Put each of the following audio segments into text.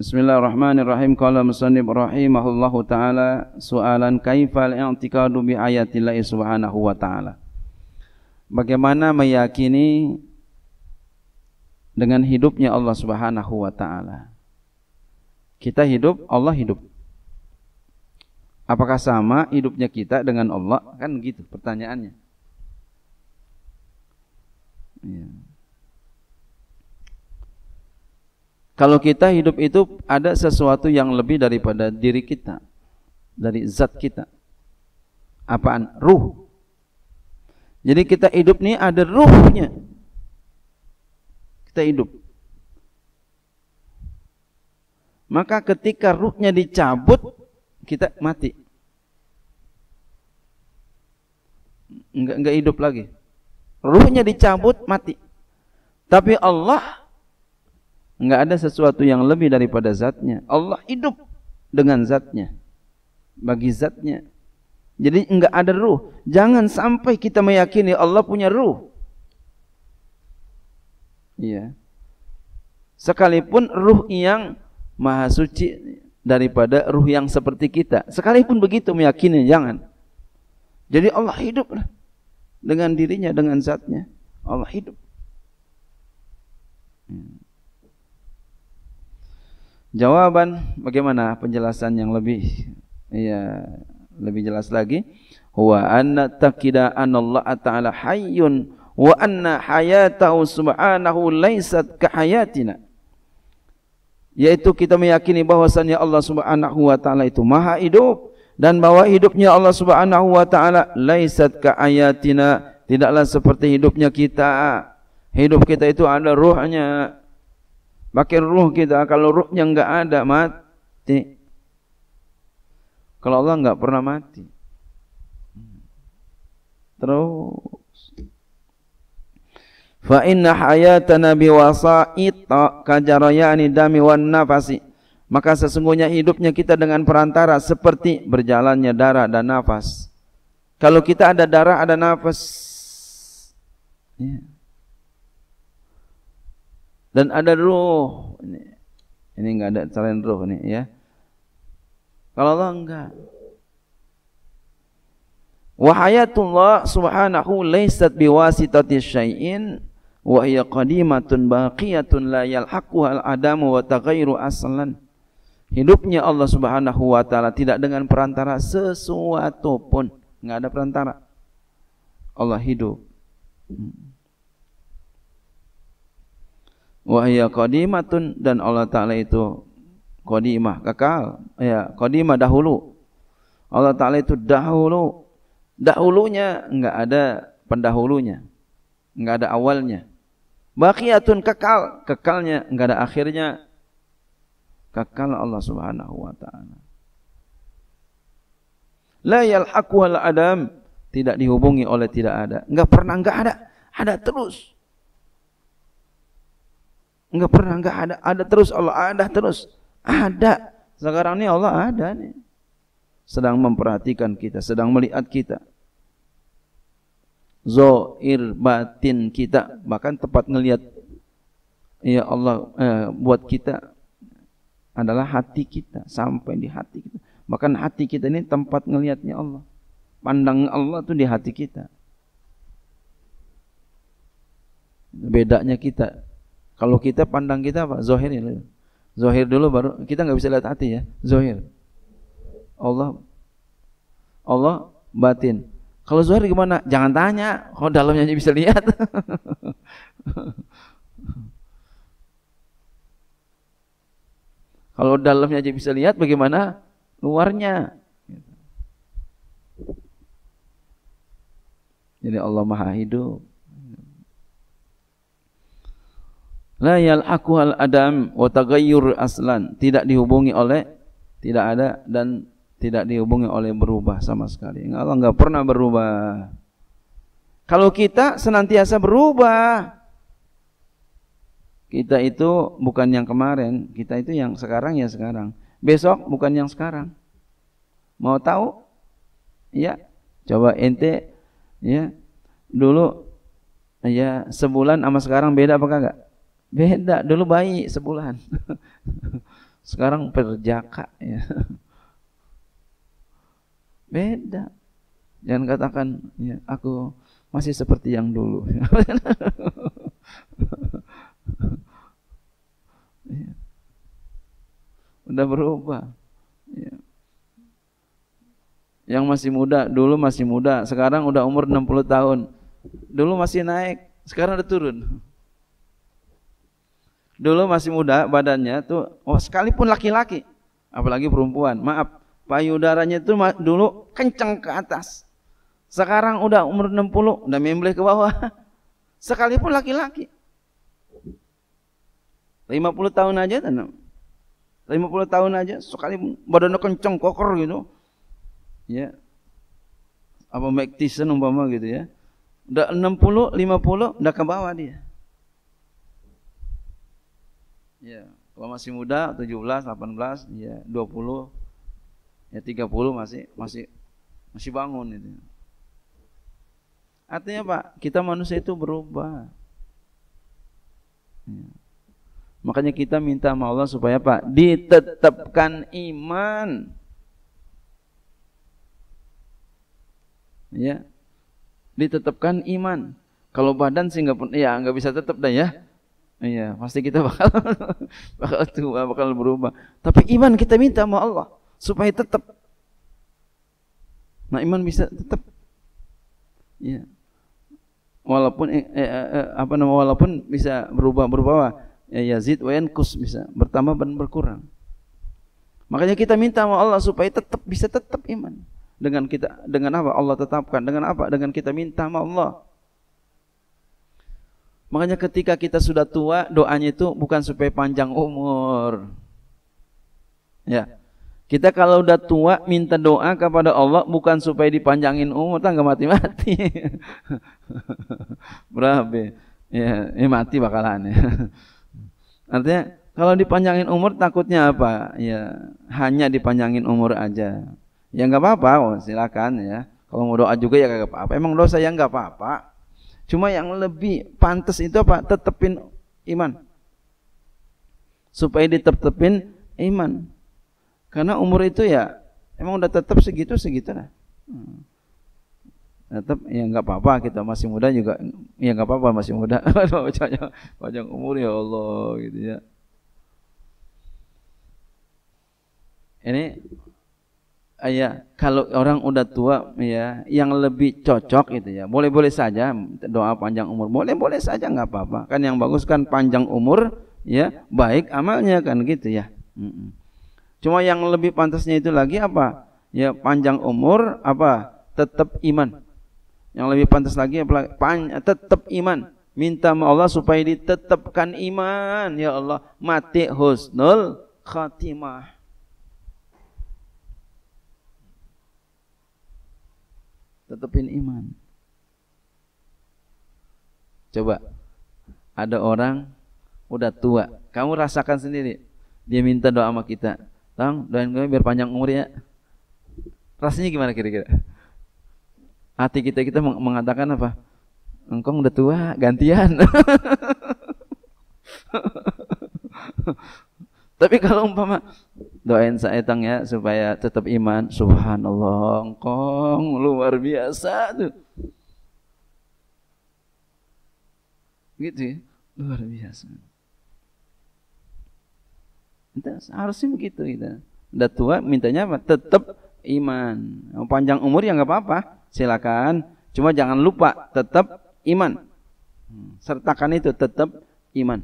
Bismillahirrahmanirrahim. Qala musannif rahimahullahu taala soalan kaifal i'tiqadu bi ayatillah subhanahu wa taala. Bagaimana meyakini dengan hidupnya Allah Subhanahu wa taala? Kita hidup, Allah hidup. Apakah sama hidupnya kita dengan Allah? Kan gitu pertanyaannya. Ya. kalau kita hidup itu ada sesuatu yang lebih daripada diri kita dari zat kita apaan ruh jadi kita hidup nih ada ruhnya kita hidup maka ketika ruhnya dicabut kita mati enggak enggak hidup lagi ruhnya dicabut mati tapi Allah Enggak ada sesuatu yang lebih daripada zatnya. Allah hidup dengan zatnya. Bagi zatnya. Jadi enggak ada ruh. Jangan sampai kita meyakini Allah punya ruh. Iya. Sekalipun ruh yang maha suci daripada ruh yang seperti kita. Sekalipun begitu meyakini jangan. Jadi Allah hidup dengan dirinya, dengan zatnya. Allah hidup. Hmm. Jawaban bagaimana penjelasan yang lebih iya lebih jelas lagi huwa anna taqida Allah ta'ala hayyun wa anna hayatahu subhanahu laysat Hayatina, yaitu kita meyakini bahwasannya Allah Subhanahu wa taala itu maha hidup dan bahwa hidupnya Allah Subhanahu wa taala laisat ayatina tidaklah seperti hidupnya kita hidup kita itu ada ruhnya Pakai ruh kita. Kalau ruhnya nggak ada mati. Kalau Allah nggak pernah mati. Terus. Fa inna hayatana biwasaita kajarayani dami wan nafasi. Maka sesungguhnya hidupnya kita dengan perantara seperti berjalannya darah dan nafas. Kalau kita ada darah, ada nafas. Ya dan ada ruh ini ini enggak ada selain ruh ini ya kalau Allah enggak wa hayatullah subhanahu laysat biwasitati syai'in wa hiya qadimatun baqiyatun la yalhaquha al-adamu wa taghayyuru aslan hidupnya Allah subhanahu wa ta'ala tidak dengan perantara sesuatu pun enggak ada perantara Allah hidup hmm wa hiya qadimatun dan Allah taala itu qadimah kekal ya qadimah dahulu Allah taala itu dahulu dahulunya enggak ada pendahulunya enggak ada awalnya baqiyatun kekal kekalnya enggak ada akhirnya kekal Allah Subhanahu wa taala la yalhaqu al adam tidak dihubungi oleh tidak ada enggak pernah enggak ada ada terus Enggak pernah, enggak ada, ada terus Allah, ada terus. Ada. Sekarang ini Allah ada nih. Sedang memperhatikan kita, sedang melihat kita. Zohir batin kita, bahkan tempat ngelihat ya Allah eh, buat kita adalah hati kita sampai di hati kita. Bahkan hati kita ini tempat ngelihatnya Allah. Pandang Allah tuh di hati kita. Bedanya kita kalau kita pandang kita apa? Zohir ya. Zohir dulu baru kita nggak bisa lihat hati ya. Zohir. Allah Allah batin. Kalau zohir gimana? Jangan tanya. Oh dalamnya aja bisa lihat. Kalau dalamnya aja bisa lihat, bagaimana luarnya? Jadi Allah Maha Hidup. la yal'aku al adam wa taghayyur aslan tidak dihubungi oleh tidak ada dan tidak dihubungi oleh berubah sama sekali. Allah enggak pernah berubah. Kalau kita senantiasa berubah. Kita itu bukan yang kemarin, kita itu yang sekarang ya sekarang. Besok bukan yang sekarang. Mau tahu? Ya, coba ente ya dulu ya sebulan sama sekarang beda apa enggak? Beda, dulu bayi sebulan. Sekarang perjaka ya. Beda. Jangan katakan ya, aku masih seperti yang dulu. ya. Udah berubah. Ya. Yang masih muda, dulu masih muda, sekarang udah umur 60 tahun. Dulu masih naik, sekarang udah turun dulu masih muda badannya tuh oh sekalipun laki-laki apalagi perempuan maaf payudaranya itu dulu kencang ke atas sekarang udah umur 60 udah membleh ke bawah sekalipun laki-laki 50 tahun aja tenang 50 tahun aja sekali badannya kencang koker gitu ya apa Mike Tyson umpama gitu ya udah 60 50 udah ke bawah dia Ya, kalau masih muda 17, 18, iya. ya 20, ya 30 masih masih masih bangun itu. Artinya Pak, kita manusia itu berubah. Ya. Makanya kita minta sama Allah supaya Pak ditetapkan iman. Ya, ditetapkan iman. Kalau badan sih nggak ya nggak bisa tetap dah ya. Iya, pasti kita bakal bakal tua, bakal berubah. Tapi iman kita minta sama Allah supaya tetap. Nah, iman bisa tetap. Iya. Walaupun eh, eh, eh apa nama walaupun bisa berubah-berubah, ya yazid wa yankus bisa bertambah dan berkurang. Makanya kita minta sama Allah supaya tetap bisa tetap iman. Dengan kita dengan apa Allah tetapkan, dengan apa? Dengan kita minta sama Allah. Makanya ketika kita sudah tua, doanya itu bukan supaya panjang umur. Ya. Kita kalau udah tua minta doa kepada Allah bukan supaya dipanjangin umur, tangga mati-mati. berabe Ya, ini ya mati bakalan ya. Artinya kalau dipanjangin umur takutnya apa? Ya hanya dipanjangin umur aja. Ya nggak apa-apa, oh, silakan ya. Kalau mau doa juga ya nggak apa-apa. Emang dosa ya nggak apa-apa Cuma yang lebih pantas itu apa? Tetepin iman. Supaya ditetepin iman. Karena umur itu ya emang udah tetap segitu segitu lah. Hmm. Tetap ya nggak apa-apa kita masih muda juga ya nggak apa-apa masih muda. panjang umur ya Allah gitu ya. Ini ya kalau orang udah tua ya yang lebih cocok itu ya boleh-boleh saja doa panjang umur boleh-boleh saja nggak apa-apa kan yang bagus kan panjang umur ya baik amalnya kan gitu ya cuma yang lebih pantasnya itu lagi apa ya panjang umur apa tetap iman yang lebih pantas lagi apa tetap iman minta sama Allah supaya ditetapkan iman ya Allah mati husnul khatimah tetepin iman. Coba ada orang udah tua, kamu rasakan sendiri. Dia minta doa sama kita, "Tang, doain gue biar panjang umur ya." Rasanya gimana kira-kira? Hati kita kita mengatakan apa? Engkau udah tua, gantian. Tapi kalau umpama doain saya ya supaya tetap iman subhanallah kong luar biasa tuh gitu ya luar biasa kita harusnya begitu kita udah tua mintanya apa tetap iman panjang umur ya nggak apa-apa silakan cuma jangan lupa tetap iman hmm, sertakan itu tetap iman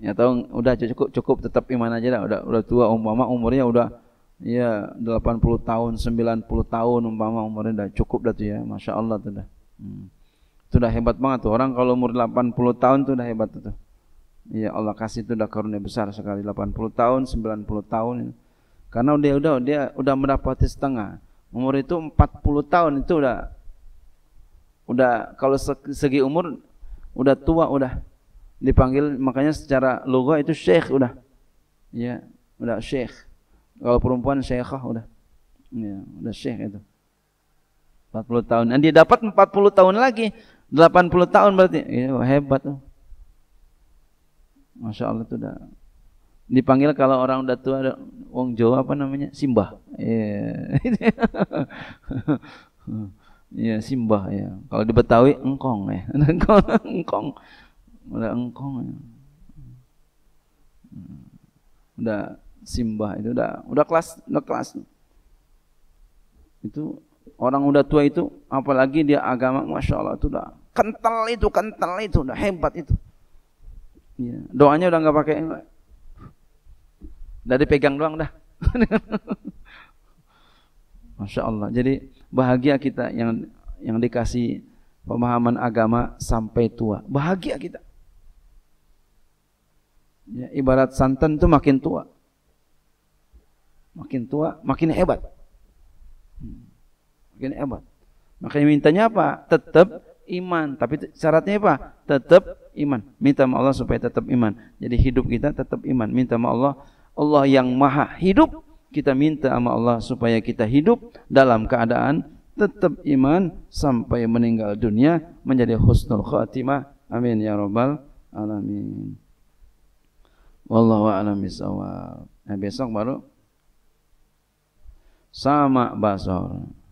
ya tahu udah cukup cukup tetap iman aja dah udah udah tua umpama umurnya udah ya 80 tahun 90 tahun umpama umurnya udah cukup dah tuh ya masya Allah tuh dah hmm. itu dah hebat banget tuh orang kalau umur 80 tahun tuh dah hebat tuh, ya Allah kasih tuh dah karunia besar sekali 80 tahun 90 tahun ya. karena dia udah dia udah mendapati setengah umur itu 40 tahun itu udah udah kalau segi umur udah tua udah dipanggil makanya secara lugah itu syekh udah. Ya, udah syekh. Kalau perempuan syekhah udah. Ya, udah syekh itu. 40 tahun. Dan dia dapat 40 tahun lagi. 80 tahun berarti. Ya, hebat tuh. Masya Allah itu udah dipanggil kalau orang udah tua ada wong Jawa apa namanya simbah ya yeah. yeah, simbah ya yeah. kalau di Betawi engkong ya engkong engkong udah engkong ya hmm. udah simbah itu udah udah kelas udah kelas itu orang udah tua itu apalagi dia agama masya Allah itu udah kental itu kental itu udah hebat itu ya. doanya udah nggak pakai dari pegang doang dah masya Allah jadi bahagia kita yang yang dikasih pemahaman agama sampai tua bahagia kita Ya, ibarat santan itu makin tua. Makin tua, makin hebat. Hmm, makin hebat. Makanya mintanya apa? Tetap iman. Tapi syaratnya apa? Tetap iman. Minta sama Allah supaya tetap iman. Jadi hidup kita tetap iman. Minta sama Allah. Allah yang maha hidup. Kita minta sama Allah supaya kita hidup dalam keadaan tetap iman sampai meninggal dunia menjadi husnul khatimah. Amin ya rabbal alamin. Wallahu a'lam bisawab. Nah, besok baru sama basor.